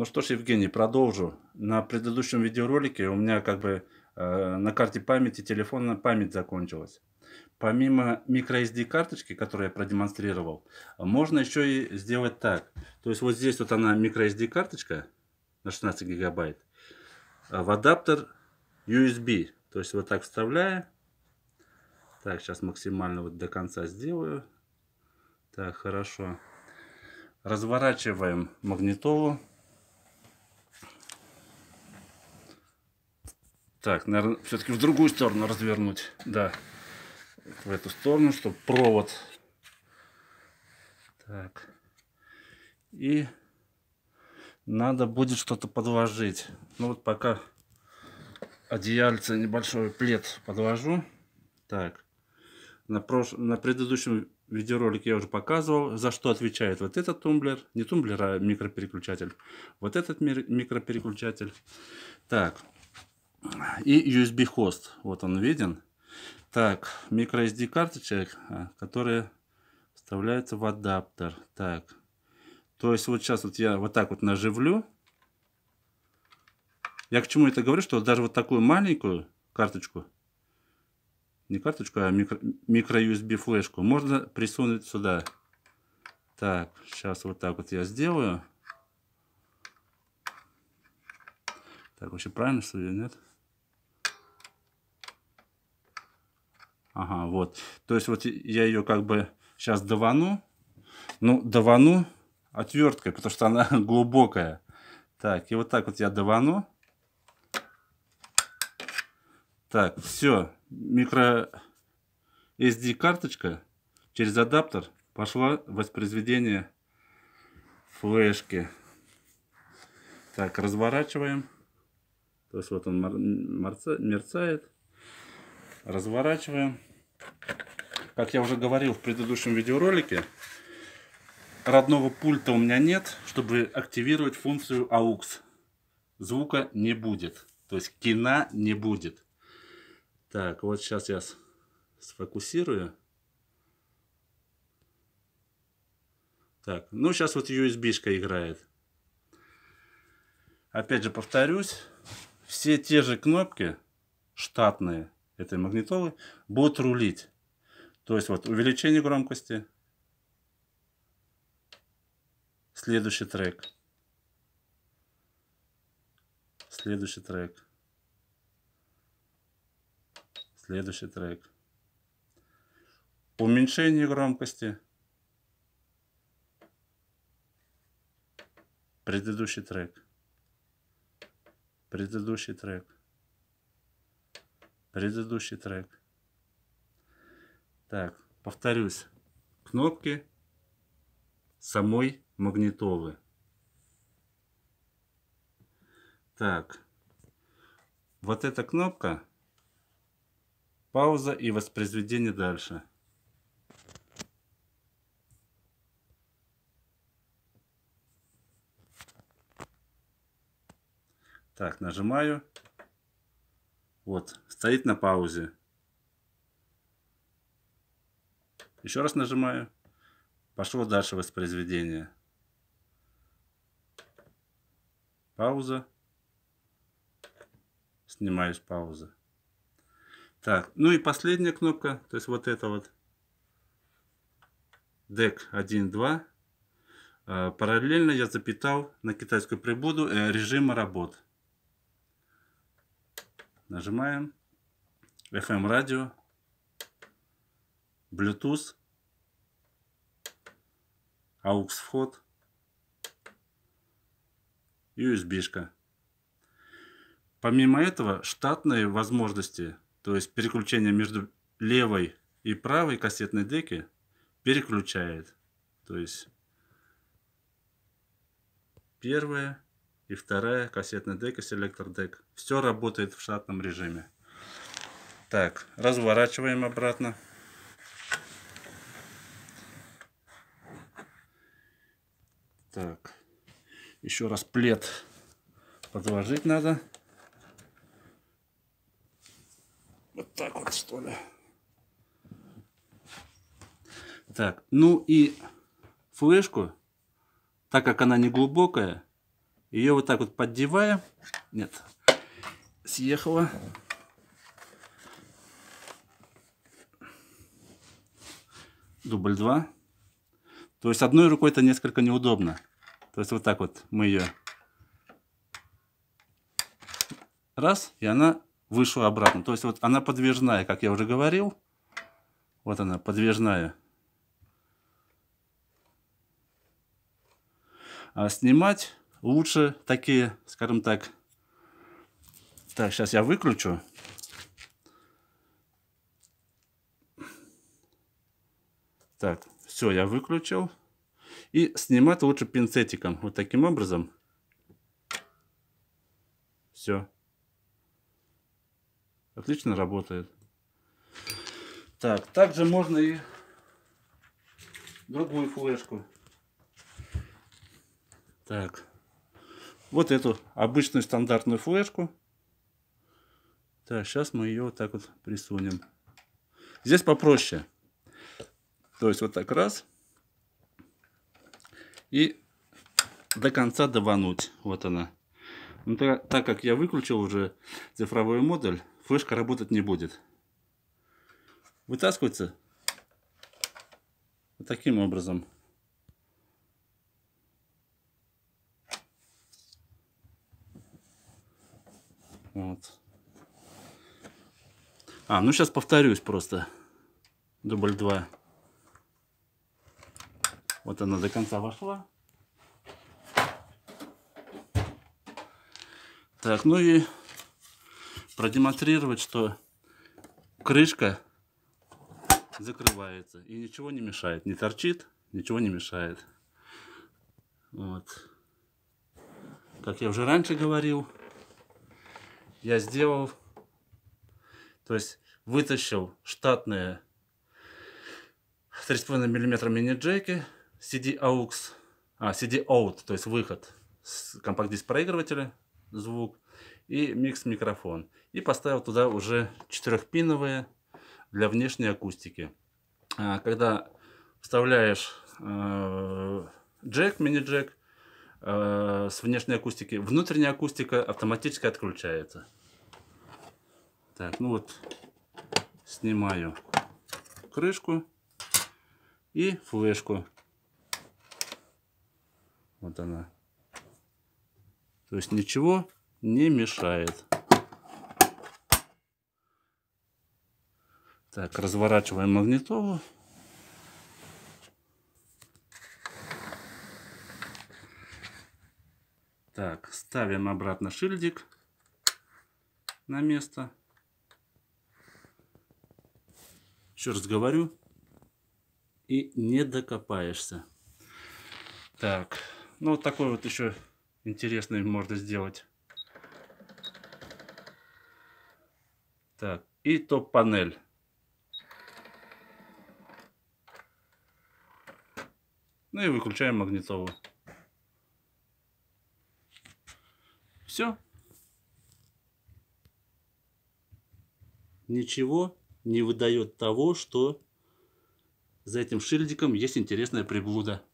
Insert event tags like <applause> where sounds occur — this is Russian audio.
Ну что ж, Евгений, продолжу. На предыдущем видеоролике у меня как бы э, на карте памяти телефона память закончилась. Помимо microSD карточки, которую я продемонстрировал, можно еще и сделать так. То есть вот здесь вот она microSD карточка на 16 гигабайт э, в адаптер USB. То есть вот так вставляя. Так, сейчас максимально вот до конца сделаю. Так, хорошо. Разворачиваем магнитолу. Так, наверное, все-таки в другую сторону развернуть. Да. В эту сторону, чтобы провод. Так. И надо будет что-то подложить. Ну вот пока одеяльце, небольшой плед подвожу. Так. На, прош... на предыдущем видеоролике я уже показывал, за что отвечает вот этот тумблер. Не тумблер, а микропереключатель. Вот этот микропереключатель. Так и USB хост. Вот он виден. Так, microSD карточек, а, которые вставляются в адаптер. Так, то есть вот сейчас вот я вот так вот наживлю. Я к чему это говорю, что даже вот такую маленькую карточку, не карточку, а микро, микро USB флешку, можно присунуть сюда. Так, сейчас вот так вот я сделаю. Так, вообще правильно, что ли, нет? Ага, вот. То есть вот я ее как бы сейчас давану. Ну, давану отверткой, потому что она <laughs> глубокая. Так, и вот так вот я давану. Так, все. Микро SD карточка через адаптер пошла воспроизведение флешки. Так, разворачиваем. То есть вот он мерцает. Разворачиваем. Как я уже говорил в предыдущем видеоролике, родного пульта у меня нет, чтобы активировать функцию AUX. Звука не будет, то есть кино не будет. Так, вот сейчас я сфокусирую. Так, ну сейчас вот USB-шка играет. Опять же повторюсь, все те же кнопки штатные этой магнитолы, будут рулить. То есть вот увеличение громкости, следующий трек, следующий трек, следующий трек, уменьшение громкости, предыдущий трек, предыдущий трек предыдущий трек. Так, повторюсь. Кнопки самой магнитолы. Так, вот эта кнопка пауза и воспроизведение дальше. Так, нажимаю вот, стоит на паузе. Еще раз нажимаю. Пошло дальше воспроизведение. Пауза. Снимаюсь пауза. Так, ну и последняя кнопка, то есть вот это вот. DEC 1.2. А, параллельно я запитал на китайскую прибуду э, режима работ. Нажимаем. FM радио. Bluetooth. AUX вход. USB. -шка. Помимо этого, штатные возможности, то есть переключение между левой и правой кассетной деки, переключает. То есть первое, и вторая кассетный дек и селектор дек. Все работает в штатном режиме. Так, разворачиваем обратно. Так, еще раз плед подложить надо. Вот так вот, что ли. Так, ну и флешку, так как она не глубокая, ее вот так вот поддевая, нет, съехала. Дубль 2. То есть одной рукой это несколько неудобно. То есть вот так вот мы ее раз, и она вышла обратно. То есть вот она подвижная, как я уже говорил. Вот она, подвижная. А снимать лучше такие, скажем так. Так, сейчас я выключу. Так, все, я выключил. И снимать лучше пинцетиком. Вот таким образом. Все. Отлично работает. Так, также можно и другую флешку. Так вот эту обычную стандартную флешку. Так, сейчас мы ее вот так вот присунем. Здесь попроще. То есть вот так раз. И до конца давануть. Вот она. Но ну, так, так как я выключил уже цифровой модуль, флешка работать не будет. Вытаскивается вот таким образом. Вот. А, ну сейчас повторюсь просто. Дубль 2. Вот она до конца вошла. Так, ну и продемонстрировать, что крышка закрывается и ничего не мешает. Не торчит, ничего не мешает. Вот. Как я уже раньше говорил, я сделал. То есть вытащил штатные 3,5 мм мини-джеки CD AUX, а, CD OUT, то есть выход с компакт-диск проигрывателя, звук, и микс-микрофон. И поставил туда уже четырехпиновые для внешней акустики. А, когда вставляешь э, джек, мини-джек, Э, с внешней акустики. Внутренняя акустика автоматически отключается. Так, ну вот снимаю крышку и флешку. Вот она. То есть ничего не мешает. Так, разворачиваем магнитолу. Так, ставим обратно шильдик на место. Еще раз говорю, и не докопаешься. Так, ну вот такой вот еще интересный можно сделать. Так, и топ-панель. Ну и выключаем магнитовую. Все. Ничего не выдает того, что за этим шильдиком есть интересная приблуда.